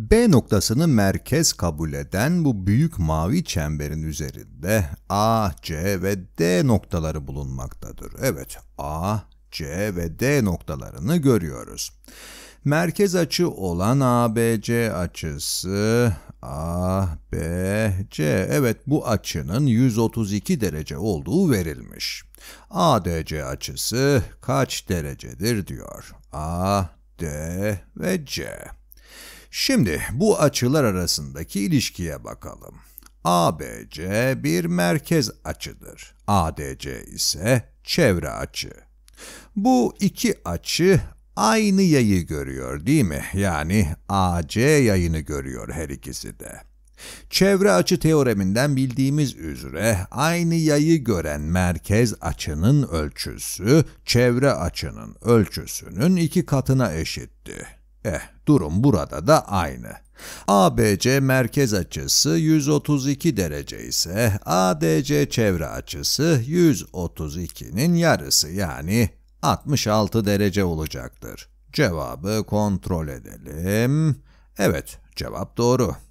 B noktasını merkez kabul eden bu büyük mavi çemberin üzerinde A, C ve D noktaları bulunmaktadır. Evet, A, C ve D noktalarını görüyoruz. Merkez açı olan ABC açısı ABC. Evet, bu açının 132 derece olduğu verilmiş. ADC açısı kaç derecedir diyor. A, D ve C. Şimdi bu açılar arasındaki ilişkiye bakalım. ABC bir merkez açıdır. ADC ise çevre açı. Bu iki açı aynı yayı görüyor değil mi? Yani AC yayını görüyor her ikisi de. Çevre açı teoreminden bildiğimiz üzere aynı yayı gören merkez açının ölçüsü çevre açının ölçüsünün iki katına eşitti. Eh, durum burada da aynı. ABC merkez açısı 132 derece ise ADC çevre açısı 132'nin yarısı yani 66 derece olacaktır. Cevabı kontrol edelim. Evet, cevap doğru.